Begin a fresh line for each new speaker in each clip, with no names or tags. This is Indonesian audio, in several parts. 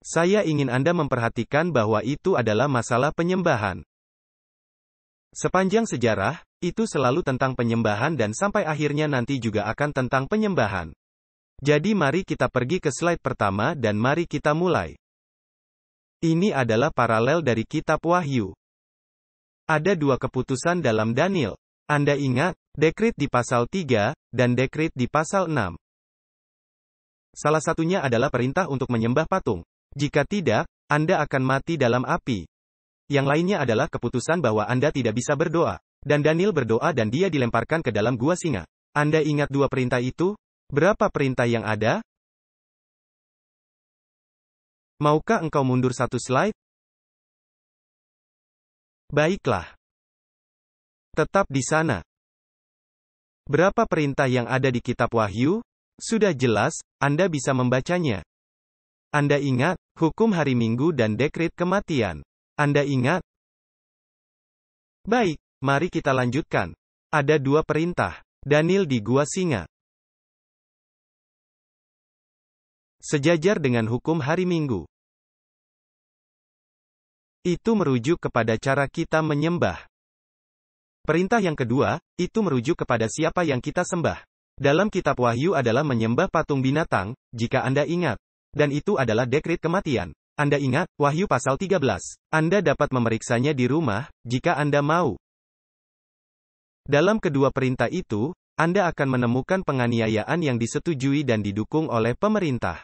Saya ingin Anda
memperhatikan bahwa itu adalah masalah penyembahan. Sepanjang sejarah, itu selalu tentang penyembahan dan sampai akhirnya nanti juga akan tentang penyembahan. Jadi mari kita pergi ke slide pertama dan mari kita mulai. Ini adalah paralel dari kitab Wahyu. Ada dua keputusan dalam Daniel. Anda ingat, dekrit di pasal 3, dan dekrit di pasal 6. Salah satunya adalah perintah untuk menyembah patung, jika tidak, Anda akan mati dalam api. Yang lainnya adalah keputusan bahwa Anda tidak bisa berdoa. Dan Daniel berdoa dan dia dilemparkan ke dalam gua singa. Anda ingat dua perintah itu? Berapa perintah yang ada? Maukah engkau mundur
satu slide? Baiklah.
Tetap di sana. Berapa perintah yang ada di kitab Wahyu? Sudah jelas, Anda bisa membacanya. Anda ingat, hukum hari Minggu dan dekrit kematian. Anda ingat? Baik, mari kita lanjutkan. Ada dua perintah. Daniel di Gua Singa.
Sejajar dengan hukum hari Minggu.
Itu merujuk kepada cara kita menyembah. Perintah yang kedua, itu merujuk kepada siapa yang kita sembah. Dalam kitab Wahyu adalah menyembah patung binatang, jika Anda ingat. Dan itu adalah dekrit kematian. Anda ingat, Wahyu pasal 13. Anda dapat memeriksanya di rumah, jika Anda mau. Dalam kedua perintah itu, Anda akan menemukan penganiayaan yang disetujui dan didukung oleh pemerintah.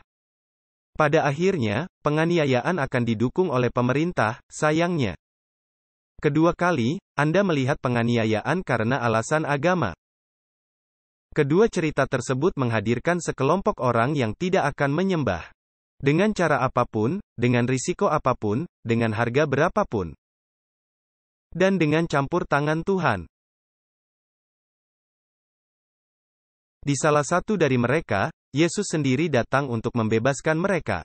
Pada akhirnya, penganiayaan akan didukung oleh pemerintah, sayangnya. Kedua kali, Anda melihat penganiayaan karena alasan agama. Kedua cerita tersebut menghadirkan sekelompok orang yang tidak akan menyembah. Dengan cara apapun, dengan risiko apapun, dengan harga berapapun. Dan dengan campur tangan
Tuhan. Di salah satu dari mereka,
Yesus sendiri datang untuk membebaskan mereka.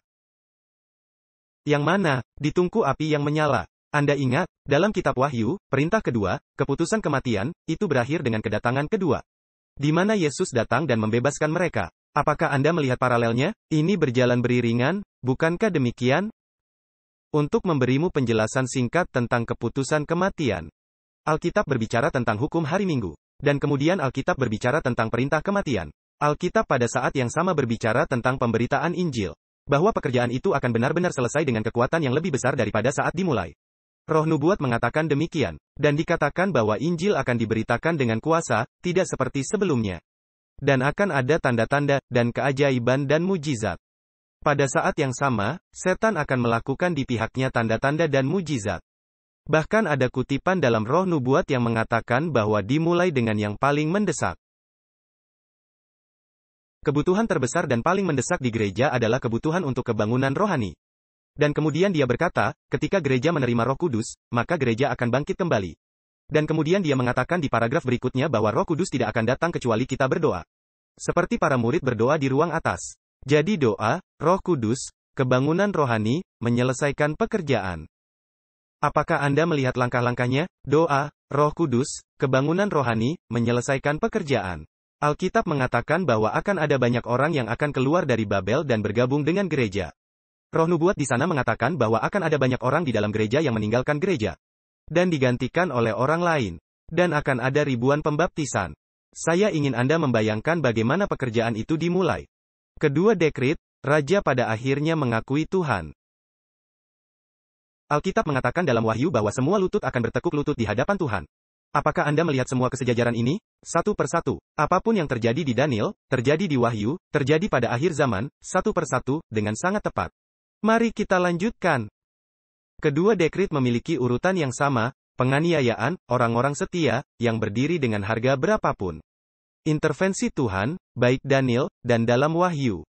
Yang mana, ditungku api yang menyala. Anda ingat, dalam kitab Wahyu, perintah kedua, keputusan kematian, itu berakhir dengan kedatangan kedua. Di mana Yesus datang dan membebaskan mereka. Apakah Anda melihat paralelnya? Ini berjalan beriringan, bukankah demikian? Untuk memberimu penjelasan singkat tentang keputusan kematian. Alkitab berbicara tentang hukum hari Minggu. Dan kemudian Alkitab berbicara tentang perintah kematian. Alkitab pada saat yang sama berbicara tentang pemberitaan Injil. Bahwa pekerjaan itu akan benar-benar selesai dengan kekuatan yang lebih besar daripada saat dimulai. Roh nubuat mengatakan demikian, dan dikatakan bahwa Injil akan diberitakan dengan kuasa, tidak seperti sebelumnya. Dan akan ada tanda-tanda, dan keajaiban dan mujizat. Pada saat yang sama, setan akan melakukan di pihaknya tanda-tanda dan mujizat. Bahkan ada kutipan dalam roh nubuat yang mengatakan bahwa dimulai dengan yang paling mendesak. Kebutuhan terbesar dan paling mendesak di gereja adalah kebutuhan untuk kebangunan rohani. Dan kemudian dia berkata, ketika gereja menerima roh kudus, maka gereja akan bangkit kembali. Dan kemudian dia mengatakan di paragraf berikutnya bahwa roh kudus tidak akan datang kecuali kita berdoa. Seperti para murid berdoa di ruang atas. Jadi doa, roh kudus, kebangunan rohani, menyelesaikan pekerjaan. Apakah Anda melihat langkah-langkahnya? Doa, roh kudus, kebangunan rohani, menyelesaikan pekerjaan. Alkitab mengatakan bahwa akan ada banyak orang yang akan keluar dari Babel dan bergabung dengan gereja. Roh nubuat di sana mengatakan bahwa akan ada banyak orang di dalam gereja yang meninggalkan gereja dan digantikan oleh orang lain, dan akan ada ribuan pembaptisan. Saya ingin Anda membayangkan bagaimana pekerjaan itu dimulai. Kedua dekrit, raja pada akhirnya mengakui Tuhan. Alkitab mengatakan dalam Wahyu bahwa semua lutut akan bertekuk lutut di hadapan Tuhan. Apakah Anda melihat semua kesejajaran ini? Satu persatu. Apapun yang terjadi di Daniel, terjadi di Wahyu, terjadi pada akhir zaman, satu persatu, dengan sangat tepat. Mari kita lanjutkan. Kedua dekrit memiliki urutan yang sama, penganiayaan, orang-orang setia, yang berdiri dengan harga berapapun. Intervensi Tuhan, baik Daniel,
dan dalam Wahyu